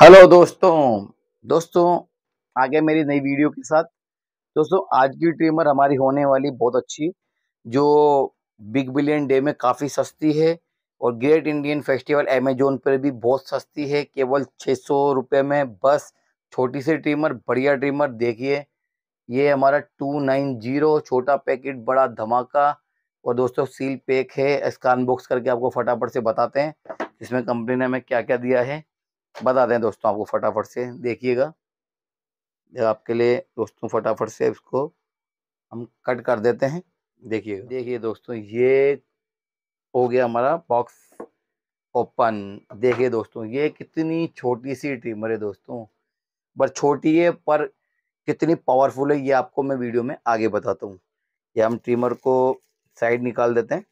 hello दोस्तों दोस्तों आगे मेरी नई वीडियो के साथ दोस्तों आज की ट्रिमर हमारी होने वाली बहुत अच्छी जो बिग बिलियन डे में काफ़ी सस्ती है और ग्रेट इंडियन फेस्टिवल अमेजोन पर भी बहुत सस्ती है केवल छः सौ रुपये में बस छोटी सी ट्रिमर बढ़िया ट्रिमर देखिए ये हमारा टू नाइन जीरो छोटा पैकेट बड़ा धमाका और दोस्तों सील पैक है इसका अनबॉक्स करके आपको फटाफट से बताते हैं इसमें कंपनी ने हमें क्या क्या दिया है बता दें दोस्तों आपको फटाफट से देखिएगा आपके लिए दोस्तों फटाफट से इसको हम कट कर देते हैं देखिएगा देखिए दोस्तों ये हो गया हमारा बॉक्स ओपन देखिए दोस्तों ये कितनी छोटी सी ट्रिमर है दोस्तों पर छोटी है पर कितनी पावरफुल है ये आपको मैं वीडियो में आगे बताता हूँ ये हम ट्रिमर को साइड निकाल देते हैं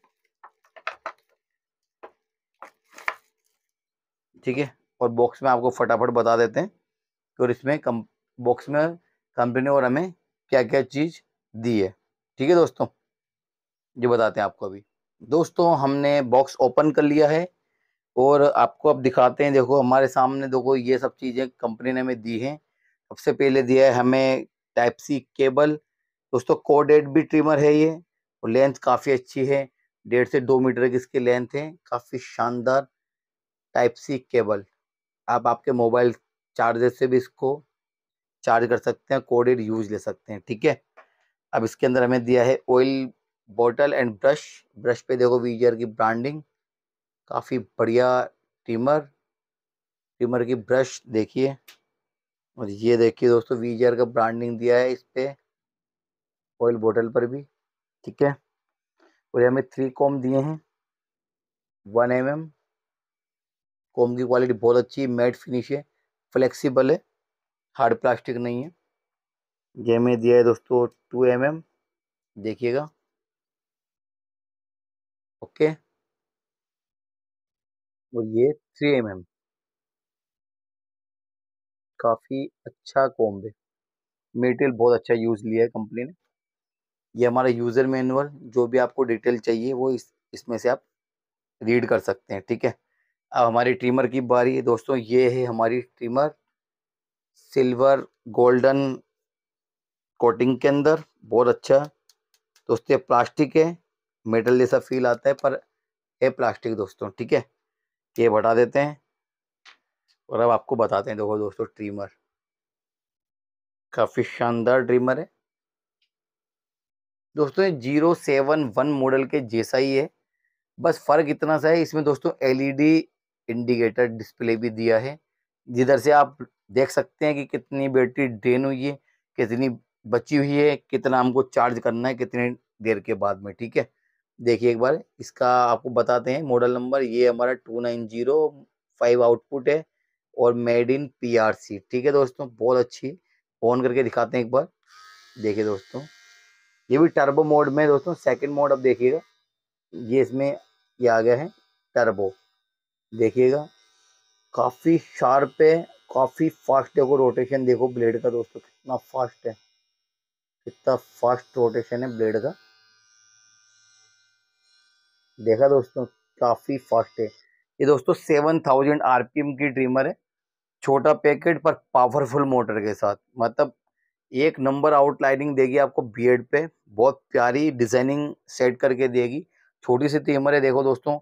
ठीक है और बॉक्स में आपको फटाफट बता देते हैं कि और इसमें कम बॉक्स में कंपनी और हमें क्या क्या चीज़ दी है ठीक है दोस्तों जो बताते हैं आपको अभी दोस्तों हमने बॉक्स ओपन कर लिया है और आपको अब दिखाते हैं देखो हमारे सामने देखो ये सब चीज़ें कंपनी ने हमें दी हैं सबसे पहले दिया है हमें टाइप सी केबल दोस्तों कोडेड भी ट्रिमर है ये और लेंथ काफ़ी अच्छी है डेढ़ से दो मीटर की इसकी लेंथ है काफ़ी शानदार टाइप सी केबल आप आपके मोबाइल चार्जर से भी इसको चार्ज कर सकते हैं कोडेड यूज ले सकते हैं ठीक है अब इसके अंदर हमें दिया है oil bottle and brush brush पे देखो वीजर की ब्रांडिंग काफ़ी बढ़िया ट्रिमर ट्रिमर की ब्रश देखिए और ये देखिए दोस्तों वीजर का ब्रांडिंग दिया है इस पर ऑयल बोटल पर भी ठीक है और हमें थ्री कॉम दिए हैं वन एम एम कोम की क्वालिटी बहुत अच्छी है मैट फिनिश है फ्लेक्सिबल है हार्ड प्लास्टिक नहीं है जे में दिया है दोस्तों टू एम एम देखिएगा ओके और ये थ्री एम एम काफ़ी अच्छा कॉम्ब है मेटेरियल बहुत अच्छा यूज़ लिया है कंपनी ने ये हमारा यूज़र मैनुअल जो भी आपको डिटेल चाहिए वो इस इसमें से आप रीड कर सकते हैं ठीक है अब हमारी ट्रिमर की बारी है दोस्तों ये है हमारी ट्रिमर सिल्वर गोल्डन कोटिंग के अंदर बहुत अच्छा दोस्तों प्लास्टिक है मेटल जैसा फील आता है पर ये प्लास्टिक दोस्तों ठीक है ये बढ़ा देते हैं और अब आपको बताते हैं देखो दोस्तों ट्रिमर काफ़ी शानदार ट्रिमर है दोस्तों ये जीरो सेवन वन मॉडल के जैसा ही है बस फ़र्क इतना सा है इसमें दोस्तों एलईडी इंडिकेटर डिस्प्ले भी दिया है जिधर से आप देख सकते हैं कि कितनी बैटरी ड्रेन हुई है कितनी बची हुई है कितना हमको चार्ज करना है कितने देर के बाद में ठीक है देखिए एक बार इसका आपको बताते हैं मॉडल नंबर ये हमारा two nine zero five output है और मेड इन पीआरसी ठीक है दोस्तों बहुत अच्छी ऑन करके दिखाते हैं एक बार देखिए दोस्तों ये भी टर्बो मोड में दोस्तों सेकेंड मोड अब देखिएगा ये इसमें ये आ गया है टर्बो देखिएगा काफ़ी शार्प है काफ़ी फास्ट देखो रोटेशन देखो ब्लेड का दोस्तों कितना फास्ट है कितना फास्ट रोटेशन है ब्लेड का देखा दोस्तों काफ़ी फास्ट है ये दोस्तों सेवन थाउजेंड आरपीएम की ड्रीमर है छोटा पैकेट पर पावरफुल मोटर के साथ मतलब एक नंबर आउटलाइनिंग देगी आपको बीएड पे बहुत प्यारी डिजाइनिंग सेट करके देगी छोटी सी ट्रीमर है देखो दोस्तों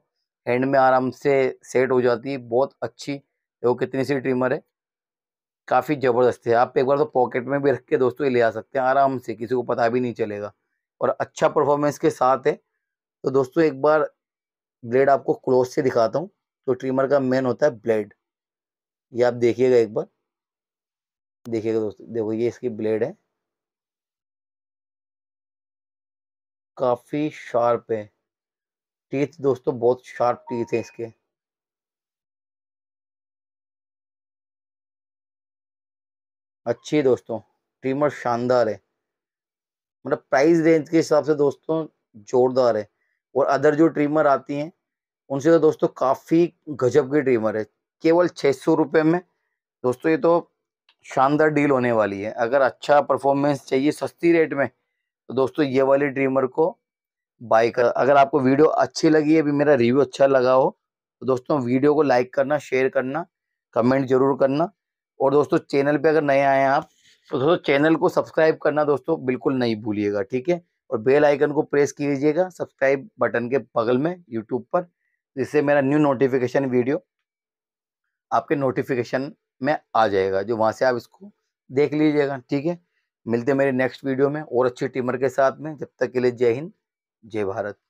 हैंड में आराम से सेट हो जाती है बहुत अच्छी देखो कितनी सी ट्रिमर है काफ़ी ज़बरदस्त है आप एक बार तो पॉकेट में भी रख के दोस्तों ये ले आ सकते हैं आराम से किसी को पता भी नहीं चलेगा और अच्छा परफॉर्मेंस के साथ है तो दोस्तों एक बार ब्लेड आपको क्लोज से दिखाता हूँ तो ट्रिमर का मेन होता है ब्लेड ये आप देखिएगा एक बार देखिएगा दोस्तों देखो ये इसकी ब्लेड है काफ़ी शार्प है टीथ दोस्तों बहुत शार्प टीथ है इसके अच्छी दोस्तों ट्रिमर शानदार है मतलब प्राइस रेंज के हिसाब से दोस्तों जोरदार है और अदर जो ट्रिमर आती हैं उनसे तो दोस्तों काफ़ी गजब की ट्रिमर है केवल छः सौ रुपये में दोस्तों ये तो शानदार डील होने वाली है अगर अच्छा परफॉर्मेंस चाहिए सस्ती रेट में तो दोस्तों ये वाली ट्रिमर को बाय कर अगर आपको वीडियो अच्छी लगी है भी मेरा रिव्यू अच्छा लगा हो तो दोस्तों वीडियो को लाइक करना शेयर करना कमेंट जरूर करना और दोस्तों चैनल पे अगर नए आए हैं आप तो दोस्तों चैनल को सब्सक्राइब करना दोस्तों बिल्कुल नहीं भूलिएगा ठीक है और बेल आइकन को प्रेस कीजिएगा सब्सक्राइब बटन के बगल में यूट्यूब पर जिससे मेरा न्यू नोटिफिकेशन वीडियो आपके नोटिफिकेशन में आ जाएगा जो वहाँ से आप इसको देख लीजिएगा ठीक है मिलते मेरे नेक्स्ट वीडियो में और अच्छे टीमर के साथ में जब तक के लिए जय हिंद जय भारत